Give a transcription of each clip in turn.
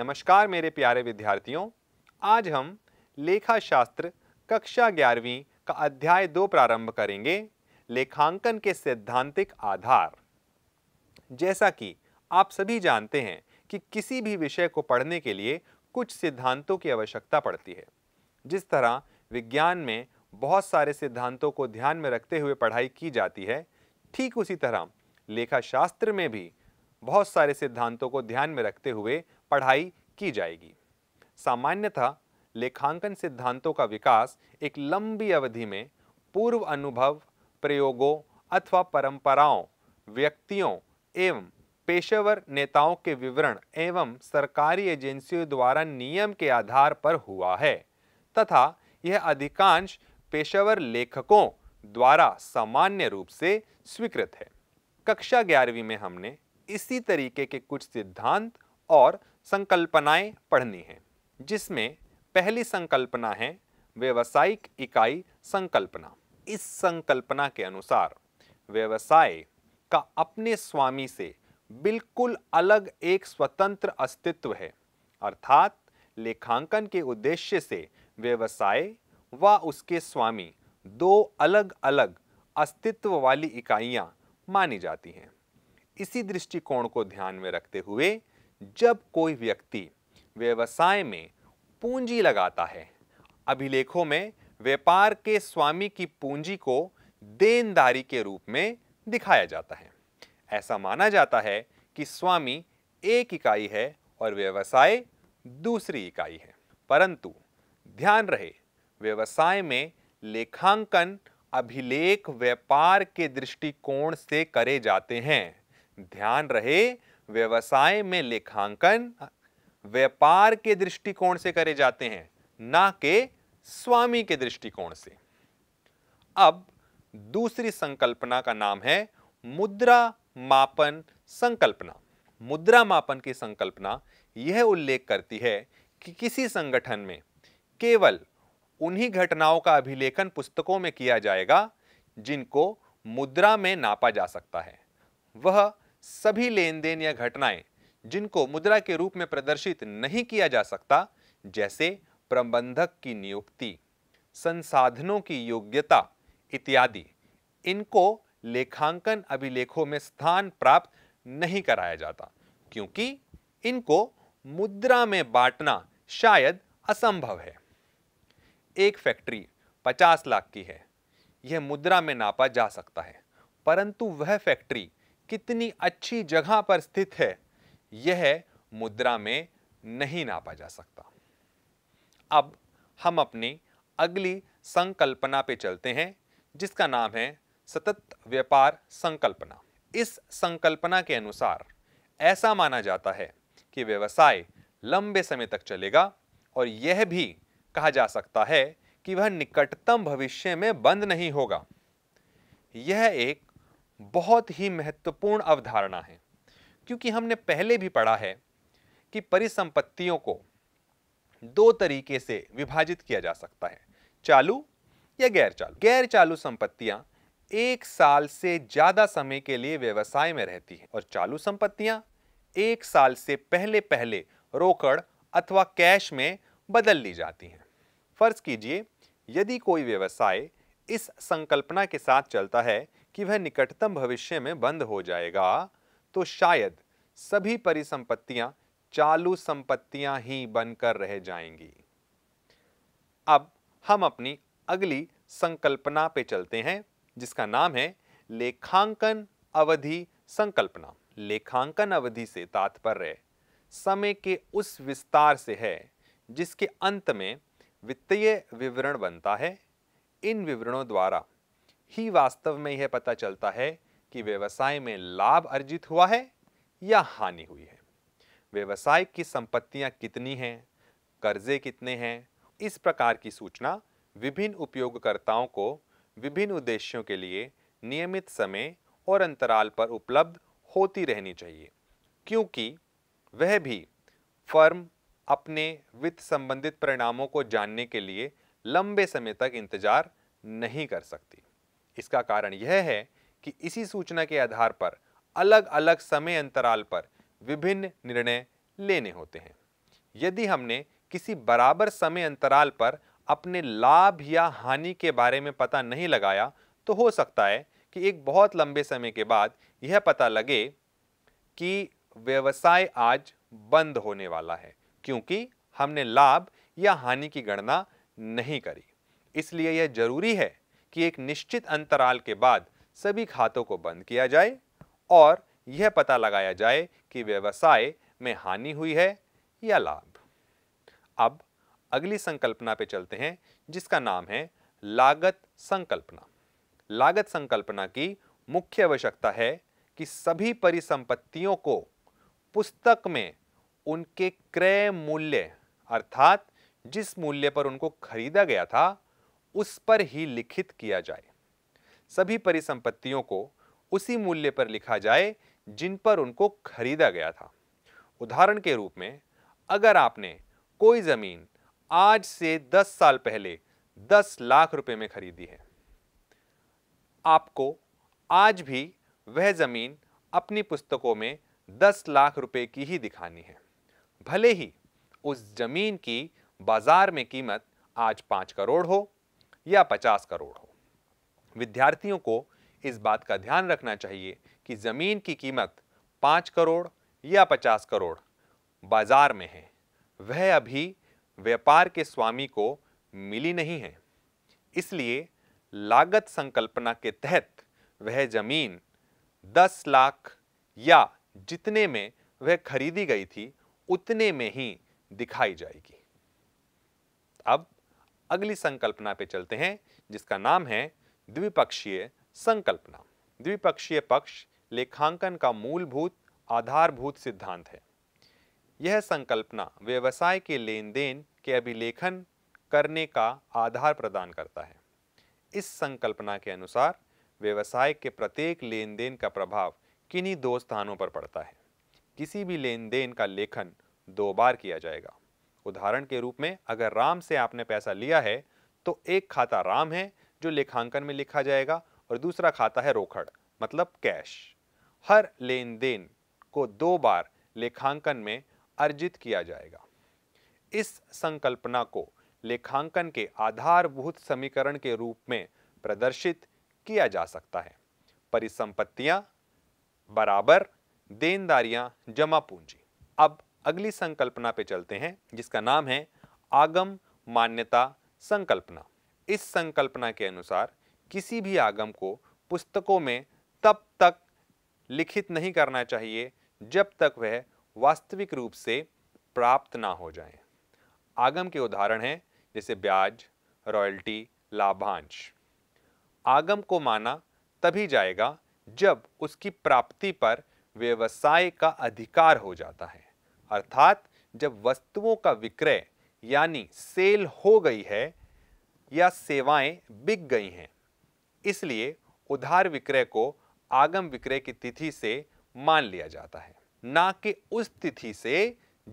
नमस्कार मेरे प्यारे विद्यार्थियों आज हम लेखा शास्त्र कक्षा ग्यारहवीं का अध्याय दो प्रारंभ करेंगे लेखांकन के सैद्धांतिक आधार जैसा कि आप सभी जानते हैं कि किसी भी विषय को पढ़ने के लिए कुछ सिद्धांतों की आवश्यकता पड़ती है जिस तरह विज्ञान में बहुत सारे सिद्धांतों को ध्यान में रखते हुए पढ़ाई की जाती है ठीक उसी तरह लेखा शास्त्र में भी बहुत सारे सिद्धांतों को ध्यान में रखते हुए पढ़ाई की जाएगी सामान्यतः लेखांकन सिद्धांतों का विकास एक लंबी अवधि में पूर्व अनुभव प्रयोगों अथवा परंपराओं व्यक्तियों एवं पेशेवर नेताओं के विवरण एवं सरकारी एजेंसियों द्वारा नियम के आधार पर हुआ है तथा यह अधिकांश पेशेवर लेखकों द्वारा सामान्य रूप से स्वीकृत है कक्षा ग्यारहवीं में हमने इसी तरीके के कुछ सिद्धांत और संकल्पनाएं पढ़नी हैं जिसमें पहली संकल्पना है व्यवसायिक इकाई संकल्पना इस संकल्पना के अनुसार व्यवसाय का अपने स्वामी से बिल्कुल अलग एक स्वतंत्र अस्तित्व है अर्थात लेखांकन के उद्देश्य से व्यवसाय व उसके स्वामी दो अलग अलग अस्तित्व वाली इकाइयाँ मानी जाती हैं इसी दृष्टिकोण को ध्यान में रखते हुए जब कोई व्यक्ति व्यवसाय में पूंजी लगाता है अभिलेखों में व्यापार के स्वामी की पूंजी को देनदारी के रूप में दिखाया जाता है ऐसा माना जाता है कि स्वामी एक इकाई है और व्यवसाय दूसरी इकाई है परंतु ध्यान रहे व्यवसाय में लेखांकन अभिलेख व्यापार के दृष्टिकोण से करे जाते हैं ध्यान रहे व्यवसाय में लेखांकन व्यापार के दृष्टिकोण से करे जाते हैं ना के स्वामी के दृष्टिकोण से अब दूसरी संकल्पना का नाम है मुद्रा मापन संकल्पना मुद्रा मापन की संकल्पना यह उल्लेख करती है कि किसी संगठन में केवल उन्हीं घटनाओं का अभिलेखन पुस्तकों में किया जाएगा जिनको मुद्रा में नापा जा सकता है वह सभी लेन देन या घटनाएं जिनको मुद्रा के रूप में प्रदर्शित नहीं किया जा सकता जैसे प्रबंधक की नियुक्ति संसाधनों की योग्यता इत्यादि इनको लेखांकन अभिलेखों में स्थान प्राप्त नहीं कराया जाता क्योंकि इनको मुद्रा में बांटना शायद असंभव है एक फैक्ट्री 50 लाख की है यह मुद्रा में नापा जा सकता है परंतु वह फैक्ट्री कितनी अच्छी जगह पर स्थित है यह मुद्रा में नहीं नापा जा सकता अब हम अपनी अगली संकल्पना पे चलते हैं जिसका नाम है सतत व्यापार संकल्पना इस संकल्पना के अनुसार ऐसा माना जाता है कि व्यवसाय लंबे समय तक चलेगा और यह भी कहा जा सकता है कि वह निकटतम भविष्य में बंद नहीं होगा यह एक बहुत ही महत्वपूर्ण अवधारणा है क्योंकि हमने पहले भी पढ़ा है कि परिसंपत्तियों को दो तरीके से विभाजित किया जा सकता है चालू या गैर चालू गैर चालू संपत्तियां एक साल से ज़्यादा समय के लिए व्यवसाय में रहती हैं और चालू संपत्तियां एक साल से पहले पहले रोकड़ अथवा कैश में बदल ली जाती हैं फर्ज कीजिए यदि कोई व्यवसाय इस संकल्पना के साथ चलता है कि वह निकटतम भविष्य में बंद हो जाएगा तो शायद सभी परिसंपत्तियां चालू संपत्तियां ही बनकर रह जाएंगी अब हम अपनी अगली संकल्पना पे चलते हैं जिसका नाम है लेखांकन अवधि संकल्पना लेखांकन अवधि से तात्पर्य समय के उस विस्तार से है जिसके अंत में वित्तीय विवरण बनता है इन विवरणों द्वारा ही वास्तव में यह पता चलता है कि व्यवसाय में लाभ अर्जित हुआ है या हानि हुई है व्यवसाय की संपत्तियां कितनी हैं कर्जे कितने हैं इस प्रकार की सूचना विभिन्न उपयोगकर्ताओं को विभिन्न उद्देश्यों के लिए नियमित समय और अंतराल पर उपलब्ध होती रहनी चाहिए क्योंकि वह भी फर्म अपने वित्त संबंधित परिणामों को जानने के लिए लंबे समय तक इंतजार नहीं कर सकती इसका कारण यह है कि इसी सूचना के आधार पर अलग अलग समय अंतराल पर विभिन्न निर्णय लेने होते हैं यदि हमने किसी बराबर समय अंतराल पर अपने लाभ या हानि के बारे में पता नहीं लगाया तो हो सकता है कि एक बहुत लंबे समय के बाद यह पता लगे कि व्यवसाय आज बंद होने वाला है क्योंकि हमने लाभ या हानि की गणना नहीं करी इसलिए यह जरूरी है कि एक निश्चित अंतराल के बाद सभी खातों को बंद किया जाए और यह पता लगाया जाए कि व्यवसाय में हानि हुई है या लाभ अब अगली संकल्पना पे चलते हैं जिसका नाम है लागत संकल्पना लागत संकल्पना की मुख्य आवश्यकता है कि सभी परिसंपत्तियों को पुस्तक में उनके क्रय मूल्य अर्थात जिस मूल्य पर उनको खरीदा गया था उस पर ही लिखित किया जाए सभी परिसंपत्तियों को उसी मूल्य पर लिखा जाए जिन पर उनको खरीदा गया था उदाहरण के रूप में अगर आपने कोई ज़मीन आज से 10 साल पहले 10 लाख रुपए में खरीदी है आपको आज भी वह ज़मीन अपनी पुस्तकों में 10 लाख रुपए की ही दिखानी है भले ही उस ज़मीन की बाज़ार में कीमत आज पांच करोड़ हो या पचास करोड़ हो विद्यार्थियों को इस बात का ध्यान रखना चाहिए कि ज़मीन की कीमत पाँच करोड़ या पचास करोड़ बाजार में है वह अभी व्यापार के स्वामी को मिली नहीं है इसलिए लागत संकल्पना के तहत वह ज़मीन दस लाख या जितने में वह खरीदी गई थी उतने में ही दिखाई जाएगी अब अगली संकल्पना पे चलते हैं जिसका नाम है द्विपक्षीय संकल्पना द्विपक्षीय पक्ष लेखांकन का मूलभूत आधारभूत सिद्धांत है यह संकल्पना व्यवसाय के लेन देन के अभिलेखन करने का आधार प्रदान करता है इस संकल्पना के अनुसार व्यवसाय के प्रत्येक लेन देन का प्रभाव किन्हीं दो स्थानों पर पड़ता है किसी भी लेन देन का लेखन दो बार किया जाएगा उदाहरण के रूप में अगर राम से आपने पैसा लिया है तो एक खाता राम है जो लेखांकन में लिखा जाएगा और दूसरा खाता है रोखड़ मतलब कैश हर लेन देन को दो बार लेखांकन में अर्जित किया जाएगा इस संकल्पना को लेखांकन के आधारभूत समीकरण के रूप में प्रदर्शित किया जा सकता है परिसंपत्तियां बराबर देनदारियां जमा पूंजी अब अगली संकल्पना पे चलते हैं जिसका नाम है आगम मान्यता संकल्पना इस संकल्पना के अनुसार किसी भी आगम को पुस्तकों में तब तक लिखित नहीं करना चाहिए जब तक वह वास्तविक रूप से प्राप्त ना हो जाए आगम के उदाहरण हैं जैसे ब्याज रॉयल्टी लाभांश आगम को माना तभी जाएगा जब उसकी प्राप्ति पर व्यवसाय का अधिकार हो जाता है अर्थात जब वस्तुओं का विक्रय यानी सेल हो गई है या सेवाएं बिक गई हैं इसलिए उधार विक्रय को आगम विक्रय की तिथि से मान लिया जाता है ना कि उस तिथि से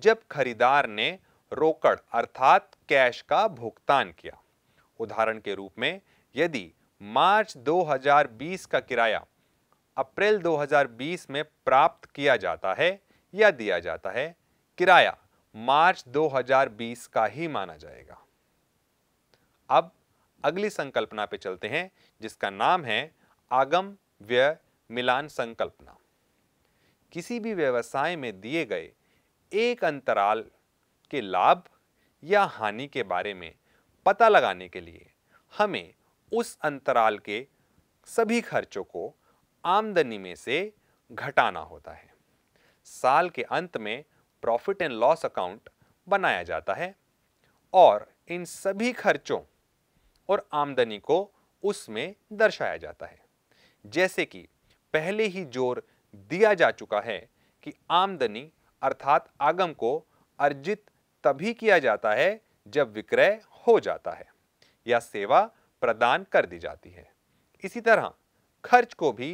जब खरीदार ने रोकड़ अर्थात कैश का भुगतान किया उदाहरण के रूप में यदि मार्च 2020 का किराया अप्रैल 2020 में प्राप्त किया जाता है या दिया जाता है किराया मार्च 2020 का ही माना जाएगा अब अगली संकल्पना पे चलते हैं जिसका नाम है आगम व्यय मिलान संकल्पना किसी भी व्यवसाय में दिए गए एक अंतराल के लाभ या हानि के बारे में पता लगाने के लिए हमें उस अंतराल के सभी खर्चों को आमदनी में से घटाना होता है साल के अंत में प्रॉफिट एंड लॉस अकाउंट बनाया जाता है और इन सभी खर्चों और आमदनी को उसमें दर्शाया जाता है जैसे कि पहले ही जोर दिया जा चुका है कि आमदनी अर्थात आगम को अर्जित तभी किया जाता है जब विक्रय हो जाता है या सेवा प्रदान कर दी जाती है इसी तरह खर्च को भी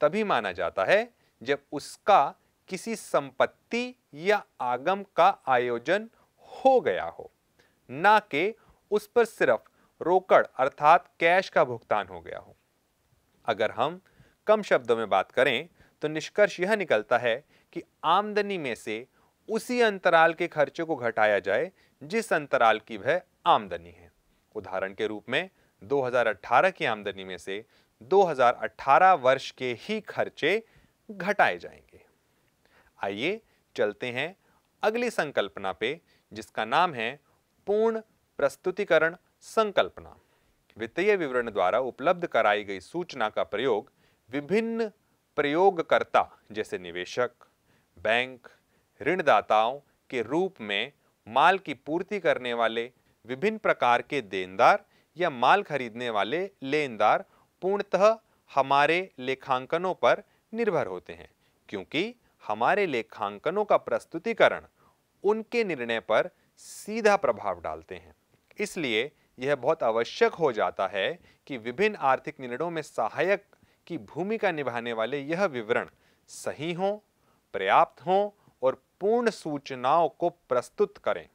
तभी माना जाता है जब उसका किसी संपत्ति या आगम का आयोजन हो गया हो ना कि उस पर सिर्फ रोकड़ अर्थात कैश का भुगतान हो गया हो अगर हम कम शब्दों में बात करें तो निष्कर्ष यह निकलता है कि आमदनी में से उसी अंतराल के खर्चों को घटाया जाए जिस अंतराल की वह आमदनी है उदाहरण के रूप में 2018 की आमदनी में से 2018 वर्ष के ही खर्चे घटाए जाएंगे आइए चलते हैं अगली संकल्पना पे जिसका नाम है पूर्ण प्रस्तुतिकरण संकल्पना वित्तीय विवरण द्वारा उपलब्ध कराई गई सूचना का प्रयोग विभिन्न प्रयोगकर्ता जैसे निवेशक बैंक ऋणदाताओं के रूप में माल की पूर्ति करने वाले विभिन्न प्रकार के देनदार या माल खरीदने वाले लेनदार पूर्णतः हमारे लेखांकनों पर निर्भर होते हैं क्योंकि हमारे लेखांकनों का प्रस्तुतिकरण उनके निर्णय पर सीधा प्रभाव डालते हैं इसलिए यह बहुत आवश्यक हो जाता है कि विभिन्न आर्थिक निर्णयों में सहायक की भूमिका निभाने वाले यह विवरण सही हों पर्याप्त हों और पूर्ण सूचनाओं को प्रस्तुत करें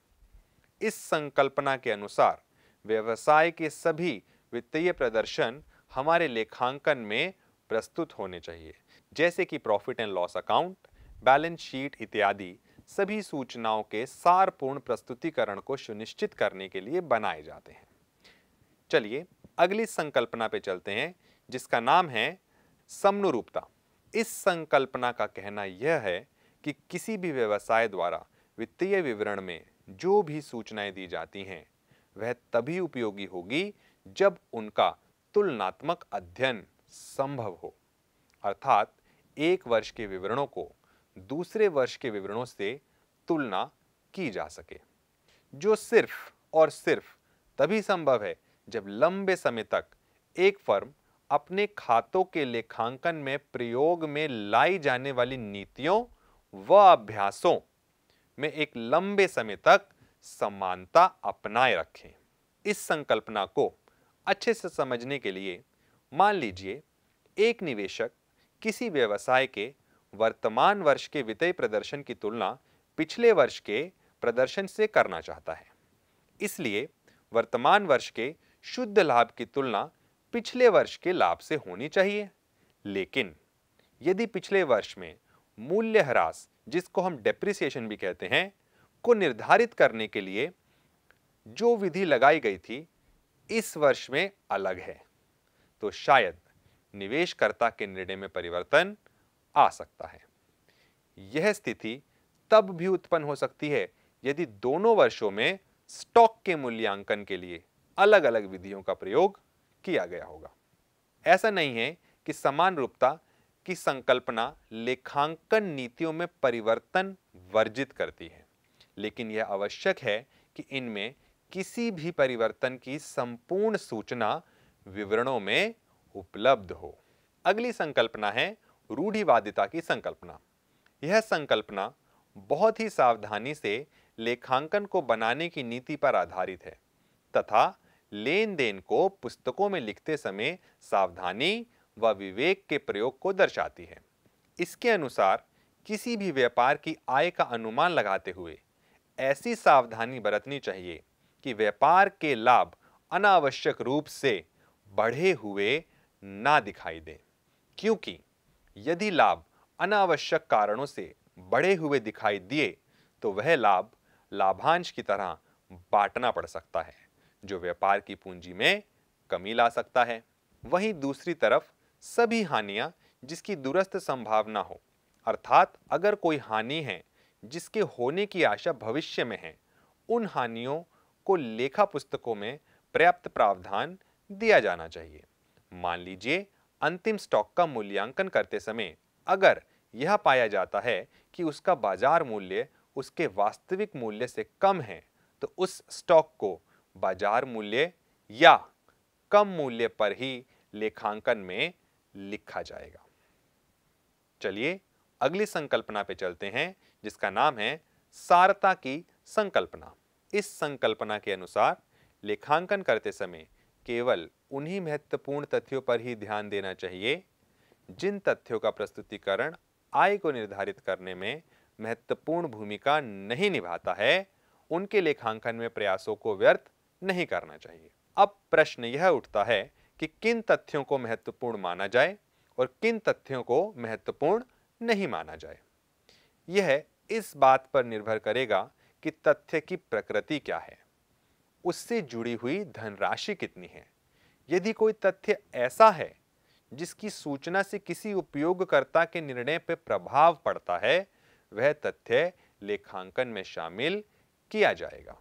इस संकल्पना के अनुसार व्यवसाय के सभी वित्तीय प्रदर्शन हमारे लेखांकन में प्रस्तुत होने चाहिए जैसे कि profit and loss account balance sheet इत्यादि सभी सूचनाओं के सारपूर्ण प्रस्तुतिकरण को सुनिश्चित करने के लिए बनाए जाते हैं चलिए अगली संकल्पना पे चलते हैं जिसका नाम है समनुरूपता इस संकल्पना का कहना यह है कि किसी भी व्यवसाय द्वारा वित्तीय विवरण में जो भी सूचनाएं दी जाती हैं वह तभी उपयोगी होगी जब उनका तुलनात्मक अध्ययन संभव हो अर्थात एक वर्ष के विवरणों को दूसरे वर्ष के विवरणों से तुलना की जा सके जो सिर्फ और सिर्फ तभी संभव है जब लंबे समय तक एक फर्म अपने खातों के लेखांकन में प्रयोग में लाई जाने वाली नीतियों व अभ्यासों में एक लंबे समय तक समानता अपनाए रखें इस संकल्पना को अच्छे से समझने के लिए मान लीजिए एक निवेशक किसी व्यवसाय के वर्तमान वर्ष के वित्तीय प्रदर्शन की तुलना पिछले वर्ष के प्रदर्शन से करना चाहता है इसलिए वर्तमान वर्ष के शुद्ध लाभ की तुलना पिछले वर्ष के लाभ से होनी चाहिए लेकिन यदि पिछले वर्ष में मूल्य ह्रास जिसको हम डेप्रिसिएशन भी कहते हैं को निर्धारित करने के लिए जो विधि लगाई गई थी इस वर्ष में अलग है तो शायद निवेशकर्ता के निर्णय में परिवर्तन आ सकता है यह स्थिति तब भी उत्पन्न हो सकती है यदि दोनों वर्षों में स्टॉक के मूल्यांकन के लिए अलग अलग विधियों का प्रयोग किया गया होगा ऐसा नहीं है कि समान रूपता की संकल्पना लेखांकन नीतियों में परिवर्तन वर्जित करती है लेकिन यह आवश्यक है कि इनमें किसी भी परिवर्तन की संपूर्ण सूचना विवरणों में उपलब्ध हो अगली संकल्पना है रूढ़िवादिता की संकल्पना यह संकल्पना बहुत ही सावधानी से लेखांकन को बनाने की नीति पर आधारित है तथा लेन देन को पुस्तकों में लिखते समय सावधानी व विवेक के प्रयोग को दर्शाती है इसके अनुसार किसी भी व्यापार की आय का अनुमान लगाते हुए ऐसी सावधानी बरतनी चाहिए कि व्यापार के लाभ अनावश्यक रूप से बढ़े हुए ना दिखाई दें क्योंकि यदि लाभ अनावश्यक कारणों से बढ़े हुए दिखाई दिए तो वह लाभ लाभांश की तरह बांटना पड़ सकता है जो व्यापार की पूंजी में कमी ला सकता है वहीं दूसरी तरफ सभी हानियां जिसकी दूरस्थ संभावना हो अर्थात अगर कोई हानि है जिसके होने की आशा भविष्य में है उन हानियों को लेखा पुस्तकों में पर्याप्त प्रावधान दिया जाना चाहिए मान लीजिए अंतिम स्टॉक का मूल्यांकन करते समय अगर यह पाया जाता है कि उसका बाजार मूल्य उसके वास्तविक मूल्य से कम है तो उस स्टॉक को बाजार मूल्य या कम मूल्य पर ही लेखांकन में लिखा जाएगा चलिए अगली संकल्पना पे चलते हैं जिसका नाम है सारता की संकल्पना इस संकल्पना के अनुसार लेखांकन करते समय केवल उन्हीं महत्वपूर्ण तथ्यों पर ही ध्यान देना चाहिए जिन तथ्यों का प्रस्तुतिकरण आय को निर्धारित करने में महत्वपूर्ण भूमिका नहीं निभाता है उनके लेखांकन में प्रयासों को व्यर्थ नहीं करना चाहिए अब प्रश्न यह उठता है कि किन तथ्यों को महत्वपूर्ण माना जाए और किन तथ्यों को महत्वपूर्ण नहीं माना जाए यह इस बात पर निर्भर करेगा कि तथ्य की प्रकृति क्या है उससे जुड़ी हुई धनराशि कितनी है यदि कोई तथ्य ऐसा है जिसकी सूचना से किसी उपयोगकर्ता के निर्णय पर प्रभाव पड़ता है वह तथ्य लेखांकन में शामिल किया जाएगा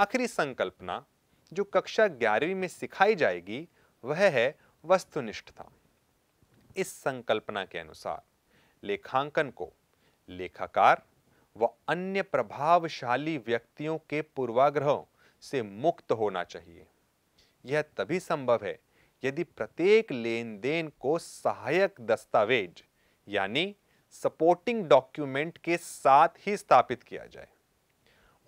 आखिरी संकल्पना जो कक्षा ग्यारहवीं में सिखाई जाएगी वह है वस्तुनिष्ठता इस संकल्पना के अनुसार लेखांकन को लेखाकार व अन्य प्रभावशाली व्यक्तियों के पूर्वाग्रहों से मुक्त होना चाहिए यह तभी संभव है यदि प्रत्येक लेन देन को सहायक दस्तावेज यानी सपोर्टिंग डॉक्यूमेंट के साथ ही स्थापित किया जाए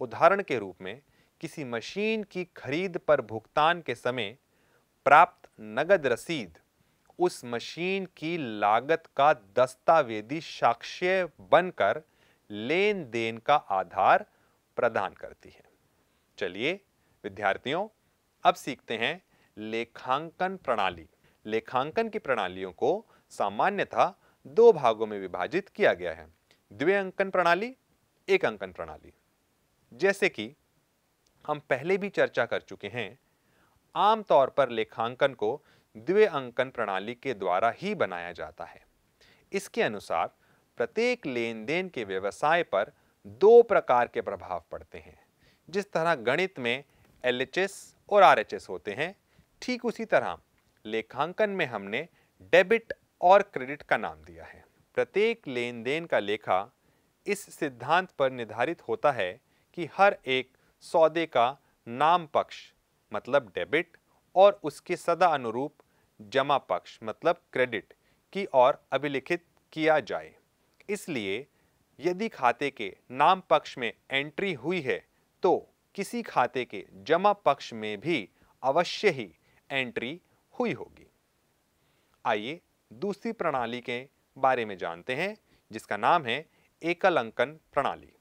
उदाहरण के रूप में किसी मशीन की खरीद पर भुगतान के समय प्राप्त नगद रसीद उस मशीन की लागत का दस्तावेदी साक्ष्य बनकर लेन देन का आधार प्रदान करती है चलिए विद्यार्थियों अब सीखते हैं लेखांकन प्रणाली लेखांकन की प्रणालियों को सामान्यतः दो भागों में विभाजित किया गया है द्वे अंकन प्रणाली एक अंकन प्रणाली जैसे कि हम पहले भी चर्चा कर चुके हैं आमतौर पर लेखांकन को द्वे अंकन प्रणाली के द्वारा ही बनाया जाता है इसके अनुसार प्रत्येक लेन देन के व्यवसाय पर दो प्रकार के प्रभाव पड़ते हैं जिस तरह गणित में एल और आर होते हैं ठीक उसी तरह लेखांकन में हमने डेबिट और क्रेडिट का नाम दिया है प्रत्येक लेन देन का लेखा इस सिद्धांत पर निर्धारित होता है कि हर एक सौदे का नाम पक्ष मतलब डेबिट और उसके सदा अनुरूप जमा पक्ष मतलब क्रेडिट की ओर अभिलिखित किया जाए इसलिए यदि खाते के नाम पक्ष में एंट्री हुई है तो किसी खाते के जमा पक्ष में भी अवश्य ही एंट्री हुई होगी आइए दूसरी प्रणाली के बारे में जानते हैं जिसका नाम है एकल अंकन प्रणाली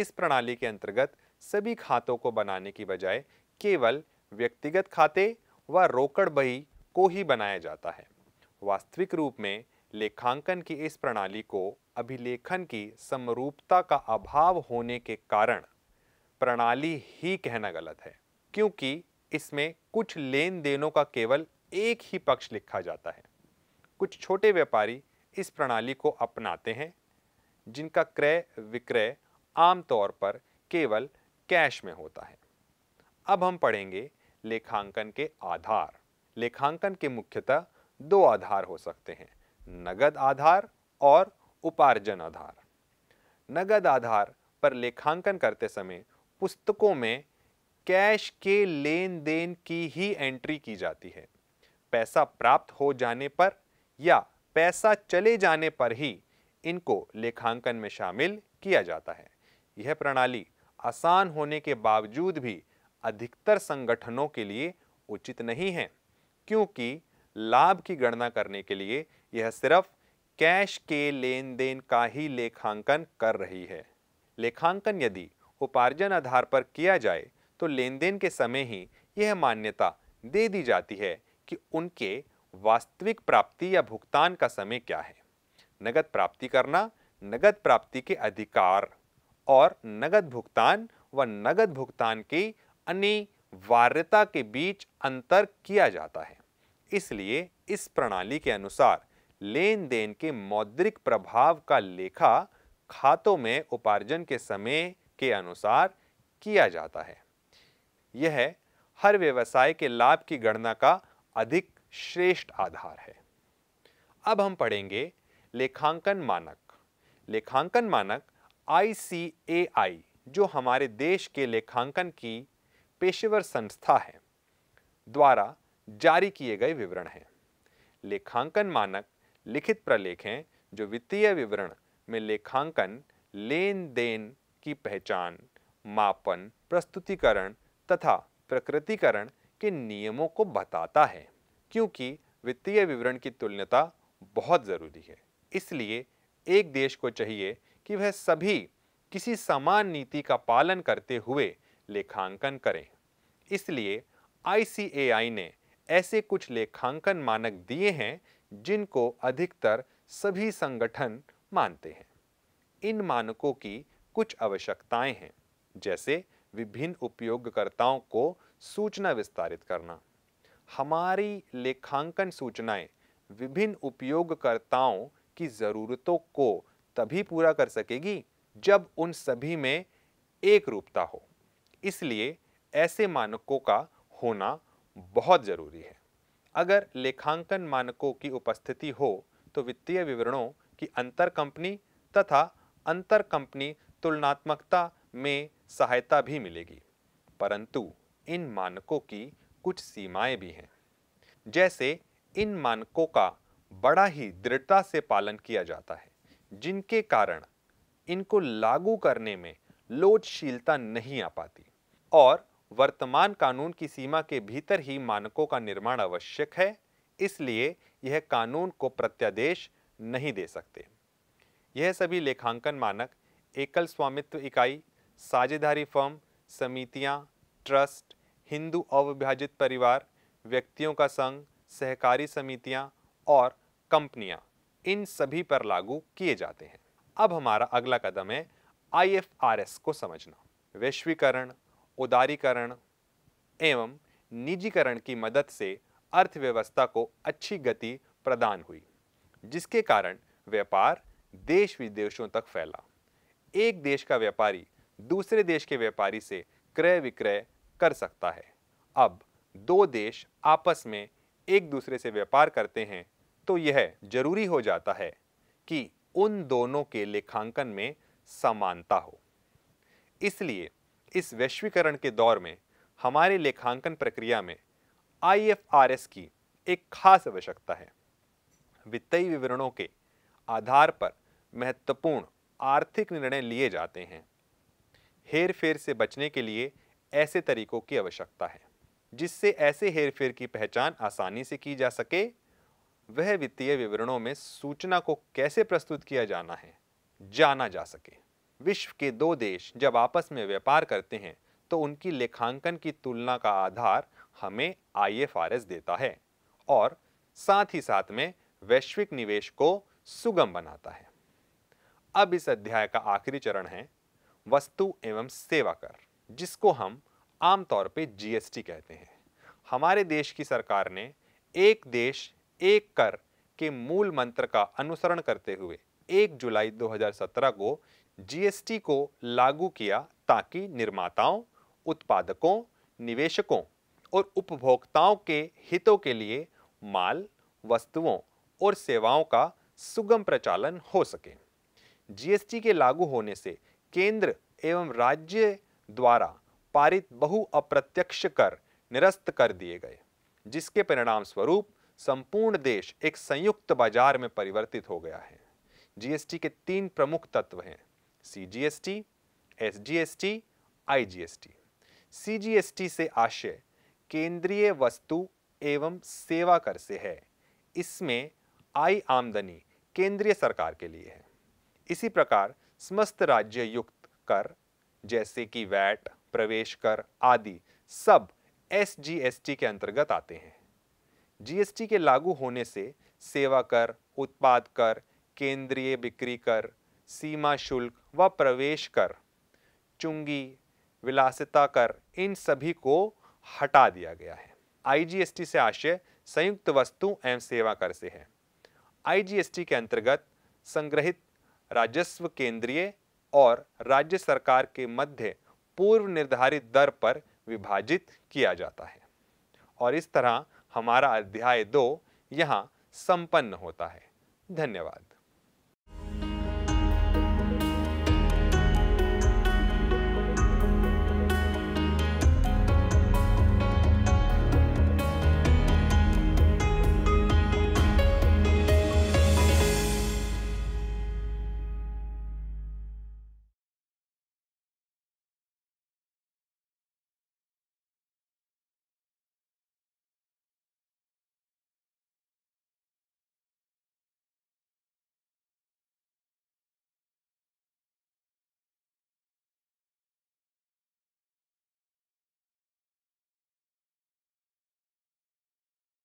इस प्रणाली के अंतर्गत सभी खातों को बनाने की बजाय केवल व्यक्तिगत खाते व रोकड़ बही को ही बनाया जाता है वास्तविक रूप में लेखांकन की इस प्रणाली को अभिलेखन की समरूपता का अभाव होने के कारण प्रणाली ही कहना गलत है क्योंकि इसमें कुछ लेन देनों का केवल एक ही पक्ष लिखा जाता है कुछ छोटे व्यापारी इस प्रणाली को अपनाते हैं जिनका क्रय विक्रय आमतौर पर केवल कैश में होता है अब हम पढ़ेंगे लेखांकन के आधार लेखांकन के मुख्यतः दो आधार हो सकते हैं नगद आधार और उपार्जन आधार नगद आधार पर लेखांकन करते समय पुस्तकों में कैश के लेन देन की ही एंट्री की जाती है पैसा प्राप्त हो जाने पर या पैसा चले जाने पर ही इनको लेखांकन में शामिल किया जाता है यह प्रणाली आसान होने के बावजूद भी अधिकतर संगठनों के लिए उचित नहीं है क्योंकि लाभ की गणना करने के लिए यह सिर्फ कैश के लेन देन का ही लेखांकन कर रही है लेखांकन यदि उपार्जन आधार पर किया जाए तो लेन देन के समय ही यह मान्यता दे दी जाती है कि उनके वास्तविक प्राप्ति या भुगतान का समय क्या है नगद प्राप्ति करना नगद प्राप्ति के अधिकार और नगद भुगतान व नगद भुगतान की अनिवार्यता के बीच अंतर किया जाता है इसलिए इस प्रणाली के अनुसार लेन देन के मौद्रिक प्रभाव का लेखा खातों में उपार्जन के समय के अनुसार किया जाता है यह हर व्यवसाय के लाभ की गणना का अधिक श्रेष्ठ आधार है अब हम पढ़ेंगे लेखांकन मानक लेखांकन मानक आई जो हमारे देश के लेखांकन की पेशेवर संस्था है द्वारा जारी किए गए विवरण हैं लेखांकन मानक लिखित प्रलेख हैं जो वित्तीय विवरण में लेखांकन लेन देन की पहचान मापन प्रस्तुतिकरण तथा प्रकृतिकरण के नियमों को बताता है क्योंकि वित्तीय विवरण की तुल्यता बहुत ज़रूरी है इसलिए एक देश को चाहिए कि वह सभी किसी समान नीति का पालन करते हुए लेखांकन करें इसलिए आई ने ऐसे कुछ लेखांकन मानक दिए हैं जिनको अधिकतर सभी संगठन मानते हैं इन मानकों की कुछ आवश्यकताएं हैं जैसे विभिन्न उपयोगकर्ताओं को सूचना विस्तारित करना हमारी लेखांकन सूचनाएं विभिन्न उपयोगकर्ताओं की ज़रूरतों को तभी पूरा कर सकेगी जब उन सभी में एक रूपता हो इसलिए ऐसे मानकों का होना बहुत ज़रूरी है अगर लेखांकन मानकों की उपस्थिति हो तो वित्तीय विवरणों की अंतर कंपनी तथा अंतर कंपनी तुलनात्मकता में सहायता भी मिलेगी परंतु इन मानकों की कुछ सीमाएं भी हैं जैसे इन मानकों का बड़ा ही दृढ़ता से पालन किया जाता है जिनके कारण इनको लागू करने में लोचशीलता नहीं आ पाती और वर्तमान कानून की सीमा के भीतर ही मानकों का निर्माण आवश्यक है इसलिए यह कानून को प्रत्यादेश नहीं दे सकते यह सभी लेखांकन मानक एकल स्वामित्व इकाई साझेदारी फर्म समितियां, ट्रस्ट हिंदू अविभाजित परिवार व्यक्तियों का संघ सहकारी समितियां और कंपनियां इन सभी पर लागू किए जाते हैं अब हमारा अगला कदम है आईएफआरएस को समझना वैश्वीकरण उदारीकरण एवं निजीकरण की मदद से अर्थव्यवस्था को अच्छी गति प्रदान हुई जिसके कारण व्यापार देश विदेशों तक फैला एक देश का व्यापारी दूसरे देश के व्यापारी से क्रय विक्रय कर सकता है अब दो देश आपस में एक दूसरे से व्यापार करते हैं तो यह जरूरी हो जाता है कि उन दोनों के लेखांकन में समानता हो इसलिए इस वैश्वीकरण के दौर में हमारे लेखांकन प्रक्रिया में आई की एक खास आवश्यकता है वित्तीय विवरणों के आधार पर महत्वपूर्ण आर्थिक निर्णय लिए जाते हैं हेर फेर से बचने के लिए ऐसे तरीकों की आवश्यकता है जिससे ऐसे हेरफेर की पहचान आसानी से की जा सके वह वित्तीय विवरणों में सूचना को कैसे प्रस्तुत किया जाना है जाना जा सके विश्व के दो देश जब आपस में व्यापार करते हैं तो उनकी लेखांकन की तुलना का आधार हमें आईएफआरएस देता है और साथ ही साथ में वैश्विक निवेश को सुगम बनाता है अब इस अध्याय का आखिरी चरण है वस्तु एवं सेवा कर जिसको हम आमतौर पर जीएसटी कहते हैं हमारे देश की सरकार ने एक देश एक कर के मूल मंत्र का अनुसरण करते हुए 1 जुलाई 2017 को जीएसटी को लागू किया ताकि निर्माताओं उत्पादकों निवेशकों और उपभोक्ताओं के हितों के लिए माल वस्तुओं और सेवाओं का सुगम प्रचालन हो सके जीएसटी के लागू होने से केंद्र एवं राज्य द्वारा पारित बहु अप्रत्यक्ष कर निरस्त कर दिए गए जिसके परिणाम स्वरूप संपूर्ण देश एक संयुक्त बाजार में परिवर्तित हो गया है जीएसटी के तीन प्रमुख तत्व हैं सीजीएसटी, SGST, IGST. CGST से आशय केंद्रीय वस्तु एवं सेवा कर से है इसमें आई आमदनी केंद्रीय सरकार के लिए है इसी प्रकार समस्त राज्य युक्त कर जैसे कि वैट प्रवेश कर आदि सब एसजीएसटी के अंतर्गत आते हैं जीएसटी के लागू होने से सेवा कर उत्पाद कर केंद्रीय बिक्री कर सीमा शुल्क व प्रवेश कर चुंगी विलासिता कर इन सभी को हटा दिया गया है आईजीएसटी से आशय संयुक्त वस्तु एवं सेवा कर से है आईजीएसटी के अंतर्गत संग्रहित राजस्व केंद्रीय और राज्य सरकार के मध्य पूर्व निर्धारित दर पर विभाजित किया जाता है और इस तरह हमारा अध्याय दो यहाँ संपन्न होता है धन्यवाद